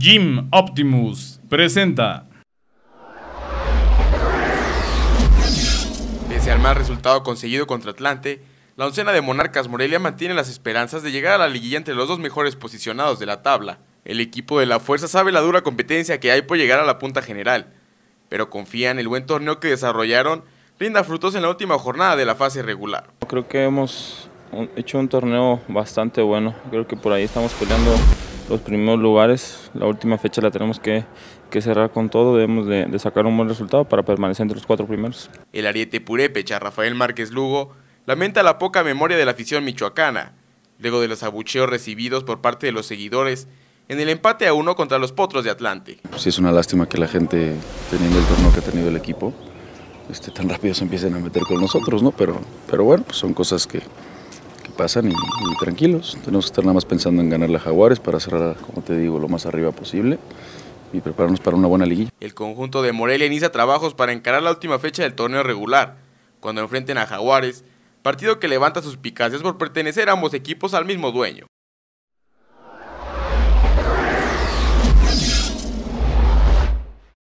Jim Optimus presenta. Pese al mal resultado conseguido contra Atlante, la oncena de Monarcas Morelia mantiene las esperanzas de llegar a la liguilla entre los dos mejores posicionados de la tabla. El equipo de la fuerza sabe la dura competencia que hay por llegar a la punta general, pero confía en el buen torneo que desarrollaron rinda frutos en la última jornada de la fase regular. Creo que hemos hecho un torneo bastante bueno, creo que por ahí estamos peleando los primeros lugares. La última fecha la tenemos que, cerrar con todo, debemos de, sacar un buen resultado para permanecer entre los cuatro primeros. El ariete purépecha Rafael Márquez Lugo lamenta la poca memoria de la afición michoacana, luego de los abucheos recibidos por parte de los seguidores en el empate a uno contra los Potros de Atlante. Sí es una lástima que la gente, teniendo el torneo que ha tenido el equipo, este, tan rápido se empiecen a meter con nosotros, ¿no? Pero, pero bueno, pues son cosas que, pasan y, tranquilos. Tenemos que estar nada más pensando en ganar a Jaguares para cerrar, como te digo, lo más arriba posible y prepararnos para una buena liguilla. El conjunto de Morelia inicia trabajos para encarar la última fecha del torneo regular, cuando enfrenten a Jaguares, partido que levanta sus Picacias por pertenecer a ambos equipos al mismo dueño.